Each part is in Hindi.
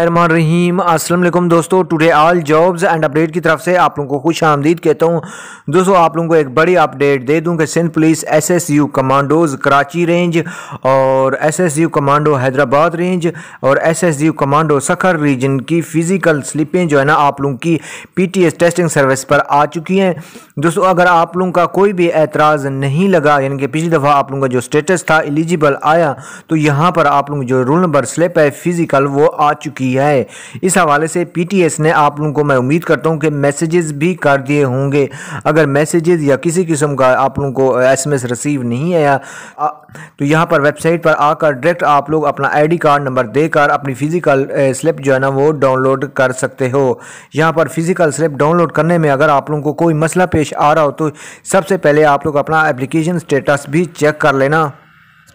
अरमान रहीम अस्सलाम वालेकुम दोस्तों today all jobs and update की तरफ से आप लोगों को खुश आमदीद कहता हूँ दोस्तों आप लोगों को एक बड़ी अपडेट दे दूँ कि Sindh police SSU commandos Karachi range और एसएसयू कमांडो हैदराबाद रेंज और एसएसयू कमांडो सखर रीजन की फ़िज़िकल स्लिपें जो है ना आप लोगों की पी टेस्टिंग सर्विस पर आ चुकी हैं दोस्तों अगर आप लोगों का कोई भी एतराज़ नहीं लगा यानी कि पिछली दफ़ा आप लोगों का जो स्टेटस था एलिजिबल आया तो यहाँ पर आप लोग जो रोल नंबर स्लिप है फ़िज़िकल वो आ चुकी की है इस हवाले से पीटीएस ने आप लोगों को मैं उम्मीद करता हूँ कि मैसेजेस भी कर दिए होंगे अगर मैसेजेस या किसी किस्म का आप लोगों को एसएमएस रिसीव नहीं आया तो यहाँ पर वेबसाइट पर आकर डायरेक्ट आप लोग अपना आईडी कार्ड नंबर देकर अपनी फिजिकल स्लिप जो है ना वो डाउनलोड कर सकते हो यहाँ पर फिजिकल स्लिप डाउनलोड करने में अगर आप लोगों को कोई मसला पेश आ रहा हो तो सबसे पहले आप लोग अपना एप्लीकेशन स्टेटस भी चेक कर लेना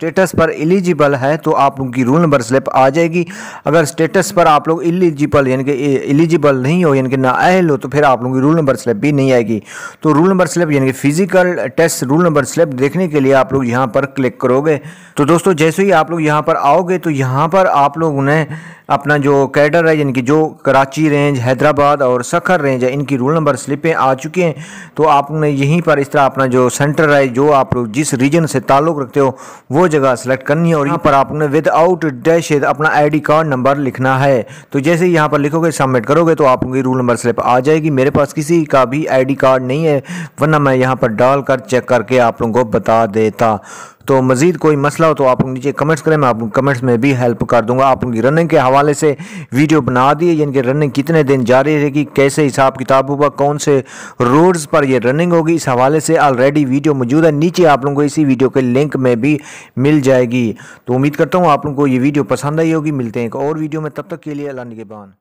स्टेटस पर एलिजिबल है तो आप लोगों की रोल नंबर स्लिप आ जाएगी अगर स्टेटस पर आप लोग एलिजिबल यानी कि एलिजिबल नहीं हो यानी कि ना अहल हो तो फिर आप लोगों की रोल नंबर स्लिप भी नहीं आएगी तो रोल नंबर स्लिप यानी कि physical test roll number slip देखने के लिए आप लोग यहाँ पर क्लिक करोगे तो दोस्तों जैसे ही आप लोग यहाँ पर आओगे तो यहाँ पर आप लोग उन्हें अपना जो कैडर है यानी कि जो कराची रेंज हैदराबाद और सखर रेंज है इनकी रोल नंबर स्लिपें आ चुकी हैं तो आपने यहीं पर इस तरह अपना जो सेंटर है जो आप लोग जिस रीजन से ताल्लुक़ रखते हो वो जगह सेलेक्ट करनी है और यहाँ पर आपने विद आउट डैश अपना आई कार्ड नंबर लिखना है तो जैसे ही यहाँ पर लिखोगे सबमिट करोगे तो आपकी रूल नंबर स्लिप आ जाएगी मेरे पास किसी का भी आई कार्ड नहीं है वरना मैं यहाँ पर डाल कर चेक करके आप लोगों को बता देता तो मज़ीद कोई मसला हो तो आप लोग नीचे कमेंट्स करें मैं आप कमेंट्स में भी हेल्प कर दूंगा आप उनकी रनिंग के हवाले से वीडियो बना दिए यानी कि रनिंग कितने दिन जारी रहेगी कैसे हिसाब किताब होगा कौन से रोड्स पर यह रनिंग होगी इस हवाले से ऑलरेडी वीडियो मौजूद है नीचे आप लोगों को इसी वीडियो के लिंक में भी मिल जाएगी तो उम्मीद करता हूँ आप लोगों को ये वीडियो पसंद आई होगी मिलते हैं एक और वीडियो में तब तक के लिए अल्लाह निगेबान